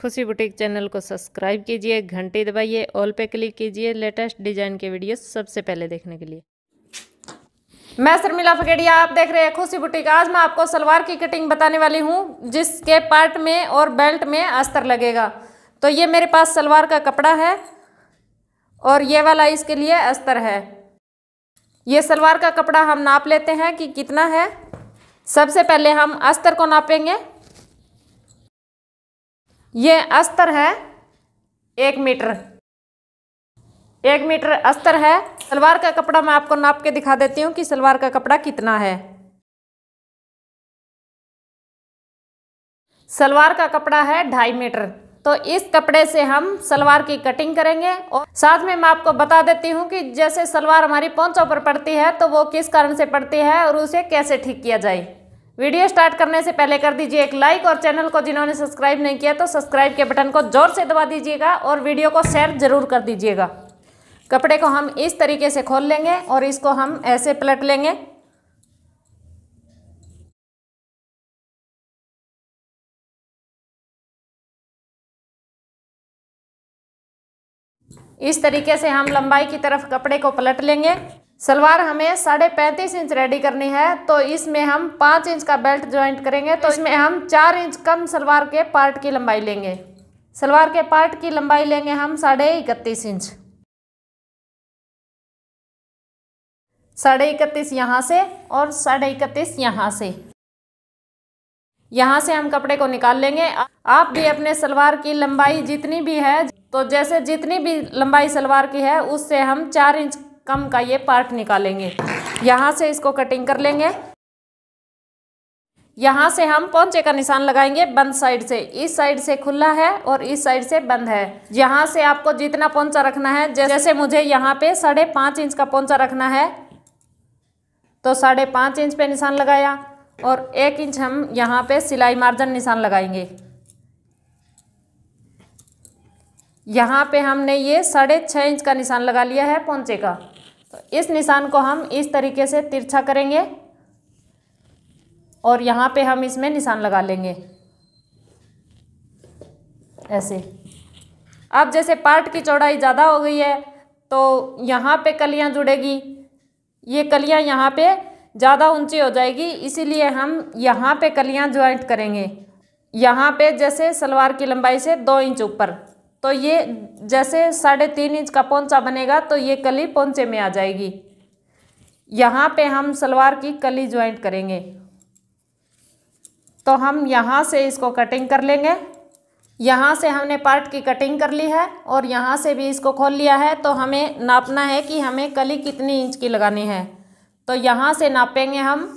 खुशी boutique channel को subscribe कीजिए घंटी दबाइए ऑल पे क्लिक कीजिए लेटेस्ट डिजाइन के वीडियो सबसे पहले देखने के लिए मैं शर्मिला फकेडिया आप देख रहे हैं खुशी बुटीक आज मैं आपको सलवार की कटिंग बताने वाली हूँ जिसके पार्ट में और बेल्ट में अस्तर लगेगा तो ये मेरे पास सलवार का कपड़ा है और ये वाला इसके लिए अस्तर है ये सलवार का कपड़ा हम नाप लेते हैं कि कितना है सबसे पहले हम अस्तर को नापेंगे ये अस्तर है एक मीटर एक मीटर अस्तर है सलवार का कपड़ा मैं आपको नाप के दिखा देती हूँ कि सलवार का कपड़ा कितना है सलवार का कपड़ा है ढाई मीटर तो इस कपड़े से हम सलवार की कटिंग करेंगे और साथ में मैं आपको बता देती हूँ कि जैसे सलवार हमारी पौचों पर पड़ती है तो वो किस कारण से पड़ती है और उसे कैसे ठीक किया जाए वीडियो स्टार्ट करने से पहले कर दीजिए एक लाइक और चैनल को जिन्होंने सब्सक्राइब नहीं किया तो सब्सक्राइब के बटन को जोर से दबा दीजिएगा और वीडियो को शेयर ज़रूर कर दीजिएगा कपड़े को हम इस तरीके से खोल लेंगे और इसको हम ऐसे पलट लेंगे इस तरीके से हम लंबाई की तरफ कपड़े को पलट लेंगे सलवार हमें साढ़े पैंतीस इंच रेडी करनी है तो इसमें हम पाँच इंच का बेल्ट ज्वाइंट करेंगे तो इसमें हम चार इंच कम सलवार के पार्ट की लंबाई लेंगे सलवार के पार्ट की लंबाई लेंगे हम साढ़े इकतीस इंच साढ़े इकतीस यहाँ से और साढ़े इकतीस यहाँ से यहाँ से हम कपड़े को निकाल लेंगे आप भी अपने सलवार की लंबाई जितनी भी है तो जैसे जितनी भी लंबाई सलवार की है उससे हम चार इंच कम का ये पार्ट निकालेंगे यहाँ से इसको कटिंग कर लेंगे यहाँ से हम पौचे का निशान लगाएंगे बंद साइड से इस साइड से खुला है और इस साइड से बंद है यहाँ से आपको जितना पौचा रखना है जैसे मुझे यहाँ पे साढ़े पाँच इंच का पौचा रखना है तो साढ़े पाँच इंच पे निशान लगाया और एक इंच हम यहाँ पे सिलाई मार्जिन निशान लगाएंगे यहाँ पे हमने ये साढ़े छः इंच का निशान लगा लिया है पौचे का तो इस निशान को हम इस तरीके से तिरछा करेंगे और यहाँ पे हम इसमें निशान लगा लेंगे ऐसे अब जैसे पार्ट की चौड़ाई ज़्यादा हो गई है तो यहाँ पे कलियाँ जुड़ेगी ये कलियाँ यहाँ पे ज़्यादा ऊंची हो जाएगी इसीलिए हम यहाँ पे कलियाँ ज्वाइंट करेंगे यहाँ पे जैसे सलवार की लंबाई से दो इंच ऊपर तो ये जैसे साढ़े तीन इंच का पोंचा बनेगा तो ये कली पोंचे में आ जाएगी यहाँ पे हम सलवार की कली ज्वाइंट करेंगे तो हम यहाँ से इसको कटिंग कर लेंगे यहाँ से हमने पार्ट की कटिंग कर ली है और यहाँ से भी इसको खोल लिया है तो हमें नापना है कि हमें कली कितनी इंच की लगानी है तो यहाँ से नापेंगे हम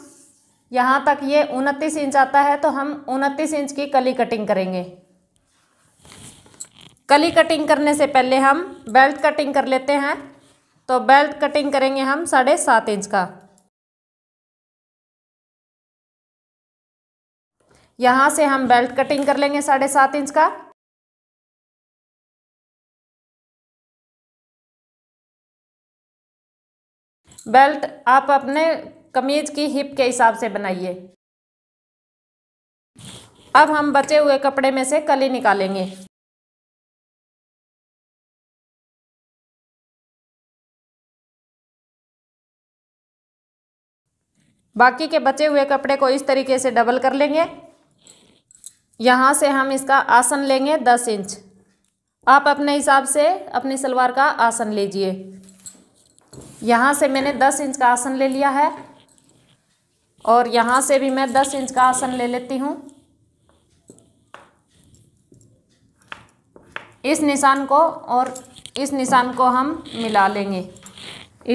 यहाँ तक ये उनतीस इंच आता है तो हम उनतीस इंच की कली कटिंग करेंगे कली कटिंग करने से पहले हम बेल्ट कटिंग कर लेते हैं तो बेल्ट कटिंग करेंगे हम साढ़े सात इंच का यहाँ से हम बेल्ट कटिंग कर लेंगे साढ़े सात इंच का बेल्ट आप अपने कमीज की हिप के हिसाब से बनाइए अब हम बचे हुए कपड़े में से कली निकालेंगे बाकी के बचे हुए कपड़े को इस तरीके से डबल कर लेंगे यहाँ से हम इसका आसन लेंगे दस इंच आप अपने हिसाब से अपनी सलवार का आसन लीजिए यहाँ से मैंने दस इंच का आसन ले लिया है और यहाँ से भी मैं दस इंच का आसन ले लेती हूँ इस निशान को और इस निशान को हम मिला लेंगे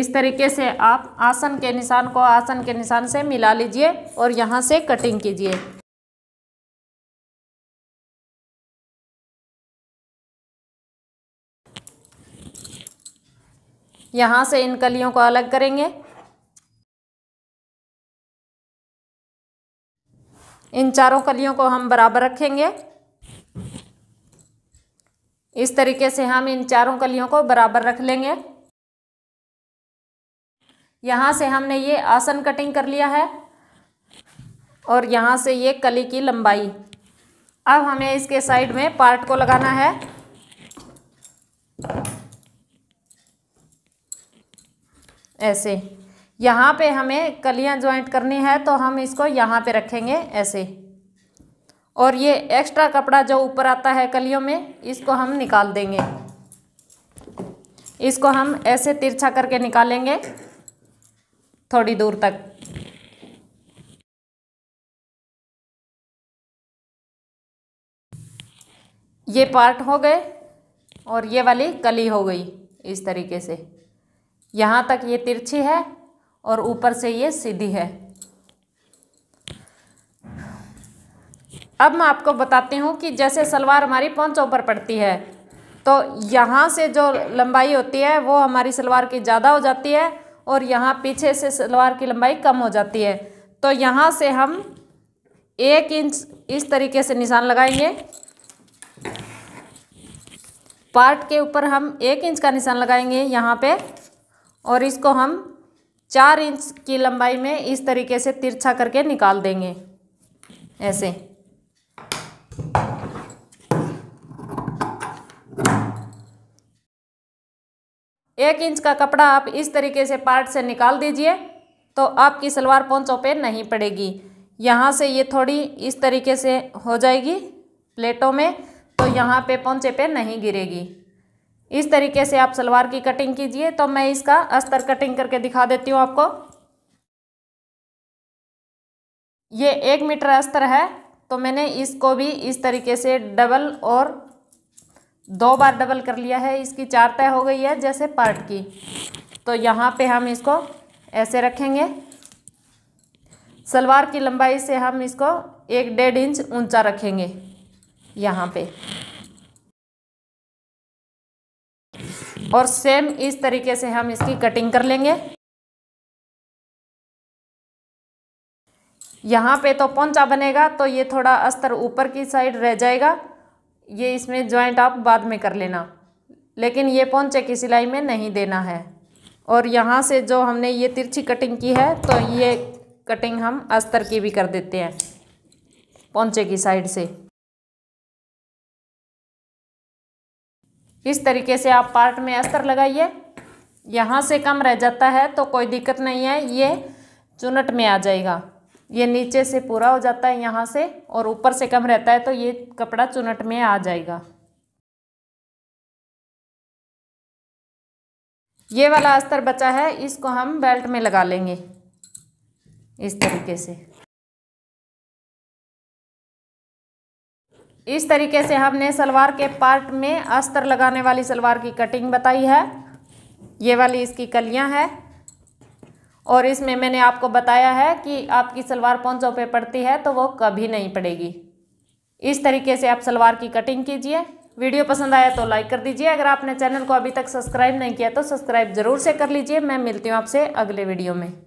इस तरीके से आप आसन के निशान को आसन के निशान से मिला लीजिए और यहाँ से कटिंग कीजिए यहाँ से इन कलियों को अलग करेंगे इन चारों कलियों को हम बराबर रखेंगे इस तरीके से हम इन चारों कलियों को बराबर रख लेंगे यहाँ से हमने ये आसन कटिंग कर लिया है और यहाँ से ये कली की लंबाई अब हमें इसके साइड में पार्ट को लगाना है ऐसे यहाँ पे हमें कलियाँ ज्वाइंट करनी है तो हम इसको यहाँ पे रखेंगे ऐसे और ये एक्स्ट्रा कपड़ा जो ऊपर आता है कलियों में इसको हम निकाल देंगे इसको हम ऐसे तिरछा करके निकालेंगे थोड़ी दूर तक ये पार्ट हो गए और ये वाली कली हो गई इस तरीके से यहाँ तक ये तिरछी है और ऊपर से ये सीधी है अब मैं आपको बताती हूँ कि जैसे सलवार हमारी पहुँचों पर पड़ती है तो यहाँ से जो लंबाई होती है वो हमारी सलवार की ज़्यादा हो जाती है और यहाँ पीछे से सलवार की लंबाई कम हो जाती है तो यहाँ से हम एक इंच इस तरीके से निशान लगाएंगे पार्ट के ऊपर हम एक इंच का निशान लगाएंगे यहाँ पे और इसको हम चार इंच की लंबाई में इस तरीके से तिरछा करके निकाल देंगे ऐसे एक इंच का कपड़ा आप इस तरीके से पार्ट से निकाल दीजिए तो आपकी सलवार पोंचों पे नहीं पड़ेगी यहाँ से ये थोड़ी इस तरीके से हो जाएगी प्लेटों में तो यहाँ पे पोंचे पे नहीं गिरेगी इस तरीके से आप सलवार की कटिंग कीजिए तो मैं इसका अस्तर कटिंग करके दिखा देती हूँ आपको ये एक मीटर अस्तर है तो मैंने इसको भी इस तरीके से डबल और दो बार डबल कर लिया है इसकी चार तय हो गई है जैसे पार्ट की तो यहाँ पे हम इसको ऐसे रखेंगे सलवार की लंबाई से हम इसको एक डेढ़ इंच ऊंचा रखेंगे यहाँ पे और सेम इस तरीके से हम इसकी कटिंग कर लेंगे यहाँ पे तो पौचा बनेगा तो ये थोड़ा अस्तर ऊपर की साइड रह जाएगा ये इसमें ज्वाइंट आप बाद में कर लेना लेकिन ये पौचे की सिलाई में नहीं देना है और यहाँ से जो हमने ये तिरछी कटिंग की है तो ये कटिंग हम अस्तर की भी कर देते हैं पौचे की साइड से इस तरीके से आप पार्ट में अस्तर लगाइए यहाँ से कम रह जाता है तो कोई दिक्कत नहीं है ये चुनट में आ जाएगा ये नीचे से पूरा हो जाता है यहाँ से और ऊपर से कम रहता है तो ये कपड़ा चुनट में आ जाएगा ये वाला अस्तर बचा है इसको हम बेल्ट में लगा लेंगे इस तरीके से इस तरीके से हमने सलवार के पार्ट में अस्तर लगाने वाली सलवार की कटिंग बताई है ये वाली इसकी कलियां है और इसमें मैंने आपको बताया है कि आपकी सलवार पौचों पे पड़ती है तो वो कभी नहीं पड़ेगी इस तरीके से आप सलवार की कटिंग कीजिए वीडियो पसंद आया तो लाइक कर दीजिए अगर आपने चैनल को अभी तक सब्सक्राइब नहीं किया तो सब्सक्राइब जरूर से कर लीजिए मैं मिलती हूँ आपसे अगले वीडियो में